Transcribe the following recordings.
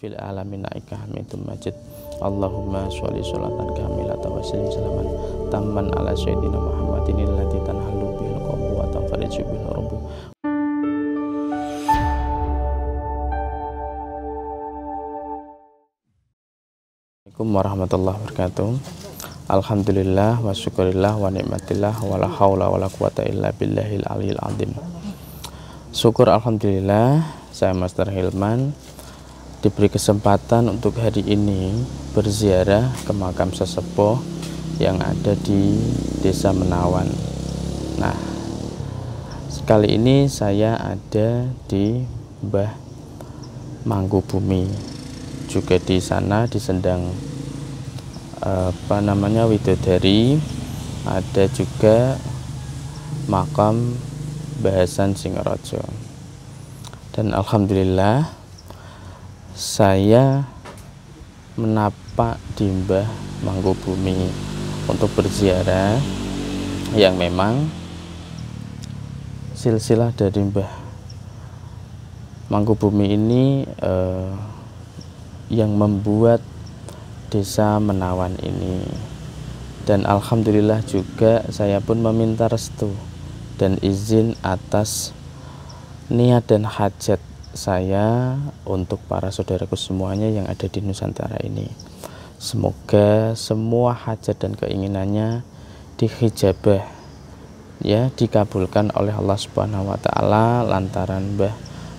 fil alamin naika hamidum majid Allahumma sholli sholatan kamilatan wa salaman tamman ala sayyidina Muhammadin allati tanhalu bihil qabu wa tanfariju bihil rubu Assalamualaikum warahmatullahi wabarakatuh Alhamdulillah wa syukurillah wa nikmatillah wa la hawla wa la quwata illa billahil aliyil azim Syukur Alhamdulillah saya Master Hilman diberi kesempatan untuk hari ini berziarah ke makam sesepuh yang ada di Desa Menawan. Nah, sekali ini saya ada di Mbah Mangku Bumi. Juga di sana di Sendang apa namanya Widodari ada juga makam Bahasan Singarajo Dan alhamdulillah saya menapak di Mbah Mangkubumi untuk berziarah yang memang silsilah dari Mbah Mangkubumi ini eh, yang membuat desa Menawan ini dan alhamdulillah juga saya pun meminta restu dan izin atas niat dan hajat saya untuk para saudaraku semuanya yang ada di Nusantara ini. Semoga semua hajat dan keinginannya dihijabah ya dikabulkan oleh Allah Subhanahu wa taala lantaran Mbah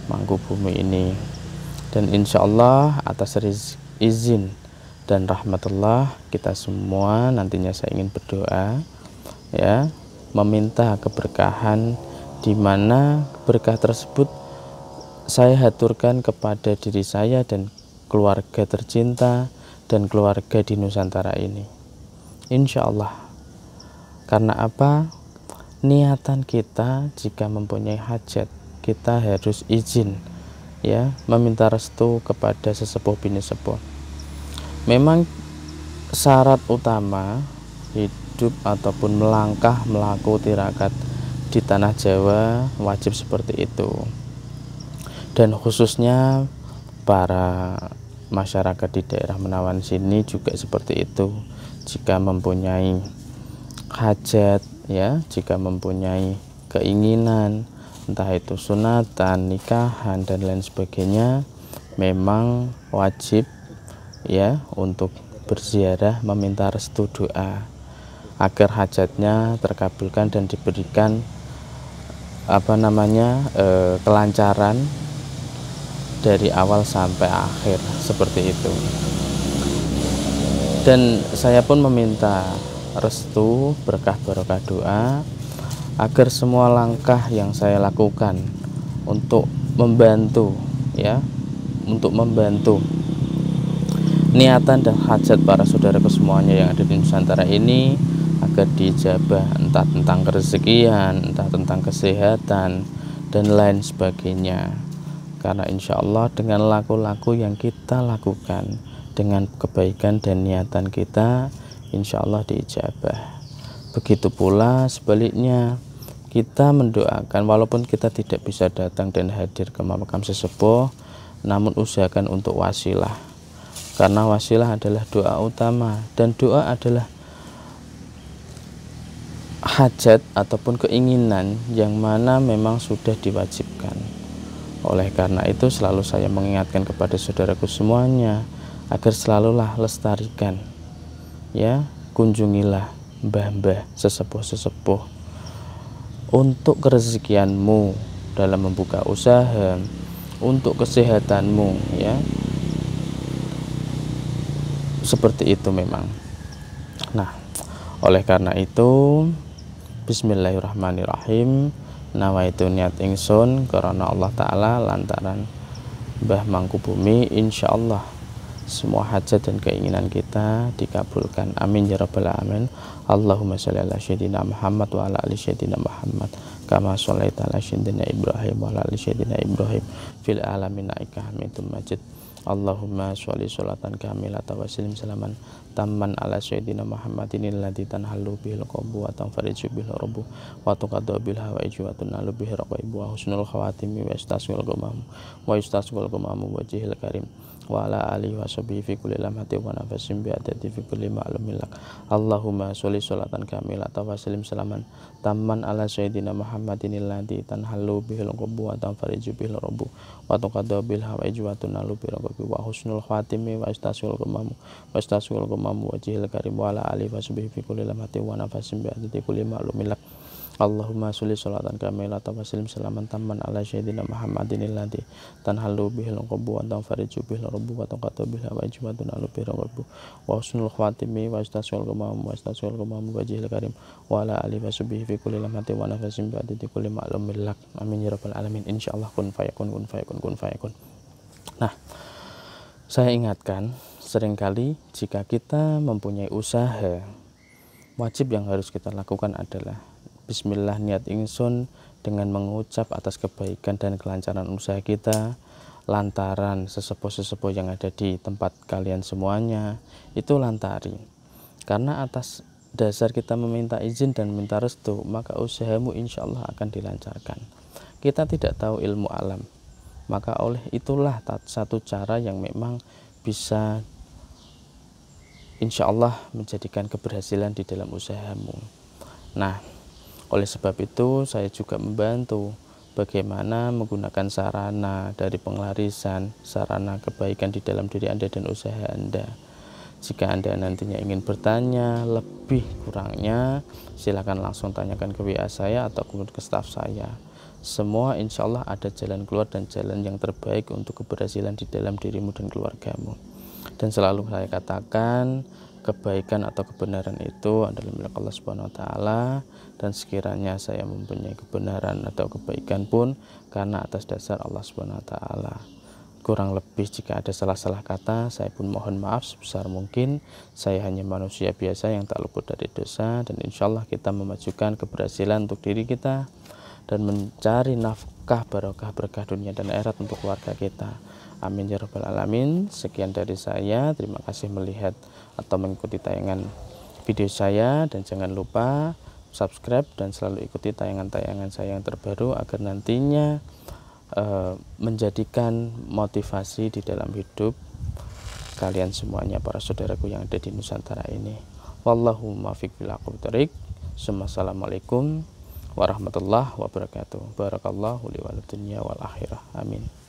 Mangku Bumi ini. Dan insya Allah atas izin dan rahmatullah kita semua nantinya saya ingin berdoa ya meminta keberkahan di mana berkah tersebut saya haturkan kepada diri saya dan keluarga tercinta dan keluarga di Nusantara ini. Insya Allah. Karena apa? Niatan kita jika mempunyai hajat, kita harus izin ya, meminta restu kepada sesepuh bini sepuh. Memang syarat utama hidup ataupun melangkah melaku tirakat di tanah Jawa wajib seperti itu dan khususnya para masyarakat di daerah Menawan sini juga seperti itu jika mempunyai hajat ya jika mempunyai keinginan entah itu sunatan nikahan dan lain sebagainya memang wajib ya untuk berziarah meminta restu doa agar hajatnya terkabulkan dan diberikan apa namanya eh, kelancaran dari awal sampai akhir seperti itu dan saya pun meminta restu berkah barokah doa agar semua langkah yang saya lakukan untuk membantu ya untuk membantu niatan dan hajat para saudara kesemuanya yang ada di Nusantara ini agar dijabah entah tentang kerezekian entah tentang kesehatan dan lain sebagainya karena insya Allah dengan laku-laku yang kita lakukan dengan kebaikan dan niatan kita insya Allah diijabah begitu pula sebaliknya kita mendoakan walaupun kita tidak bisa datang dan hadir ke makam sesepuh namun usahakan untuk wasilah karena wasilah adalah doa utama dan doa adalah hajat ataupun keinginan yang mana memang sudah diwajibkan oleh karena itu selalu saya mengingatkan kepada saudaraku semuanya agar selalulah lestarikan ya kunjungilah mbah-mbah sesepuh-sesepuh untuk kerezekianmu dalam membuka usaha untuk kesehatanmu ya seperti itu memang nah oleh karena itu Bismillahirrahmanirrahim itu niat ingsun karena Allah taala lantaran Mbah Mangkubumi insyaallah semua hajat dan keinginan kita dikabulkan amin ya rabbal alamin Allahumma sholli ala sayyidina Muhammad wa ala ali sayyidina Muhammad kama sholaita ala sayyidina Ibrahim wa ala ali sayyidina Ibrahim fil alamin innaka Hamidum Majid Allahumma sholli salatan kamilatan wa sallim salaman Taman ala sayyidina Muhammadin alladhi tanhallu bihil qabu wa tanfariju bihil rubu wa tuqaddu bil hawaiju wa tunalu bihil raqaibu wa husnul khawatimi wa istasul gumamu wa istasqul wa wajhil karim wa ala alihi wa sahbihi fi kulli lamati wa nafasin bi adati fi kulli ma'lumin lak Allahumma sholli sholatan kamilatan wa sallim salaman Taman ala sayyidina Muhammadin alladhi tanhallu bihil qabu wa tanfariju bihil rubu wa tuqaddu bil hawaiju wa tunalu bihil raqaibu wa husnul khawatimi wa istasul gumamu wa istasqul mamu wajihil karim wa ala alihi wa subihi fi kulli lamati wa nafasin bi'adati kulli ma'lumin lak Allahumma sholli sholatan kamilatan wa sallim salaman tamman ala sayyidina Muhammadin alladhi tanhalu bihil qubu wa tanfariju bihil rubu wa tanqatu bihil wa ijmatun alu bihil rubu wa husnul khawatimi wa istasyul gumam wa istasyul gumam wajihil karim wa ala alihi wa subihi fi kulli lamati wa nafasin bi'adati kulli ma'lumin lak amin ya rabbal alamin insyaallah kun fayakun kun fayakun kun fayakun nah saya ingatkan Seringkali jika kita mempunyai usaha, wajib yang harus kita lakukan adalah Bismillah niat ingsun dengan mengucap atas kebaikan dan kelancaran usaha kita lantaran sesepuh-sesepuh yang ada di tempat kalian semuanya itu lantari karena atas dasar kita meminta izin dan minta restu maka usahamu insya Allah akan dilancarkan kita tidak tahu ilmu alam maka oleh itulah satu cara yang memang bisa insya Allah menjadikan keberhasilan di dalam usahamu. Nah, oleh sebab itu saya juga membantu bagaimana menggunakan sarana dari penglarisan, sarana kebaikan di dalam diri Anda dan usaha Anda. Jika Anda nantinya ingin bertanya lebih kurangnya, silakan langsung tanyakan ke WA saya atau ke staf saya. Semua insya Allah ada jalan keluar dan jalan yang terbaik untuk keberhasilan di dalam dirimu dan keluargamu dan selalu saya katakan kebaikan atau kebenaran itu adalah milik Allah Subhanahu wa taala dan sekiranya saya mempunyai kebenaran atau kebaikan pun karena atas dasar Allah Subhanahu wa taala. Kurang lebih jika ada salah-salah kata, saya pun mohon maaf sebesar mungkin. Saya hanya manusia biasa yang tak luput dari dosa dan insya Allah kita memajukan keberhasilan untuk diri kita dan mencari nafkah barokah berkah dunia dan erat untuk keluarga kita. Amin ya rabbal alamin. Sekian dari saya. Terima kasih melihat atau mengikuti tayangan video saya dan jangan lupa subscribe dan selalu ikuti tayangan-tayangan saya yang terbaru agar nantinya eh, menjadikan motivasi di dalam hidup kalian semuanya para saudaraku yang ada di Nusantara ini. Wallahu muwaffiq bil Assalamualaikum warahmatullahi wabarakatuh. Barakallahu li wal akhirah. Amin.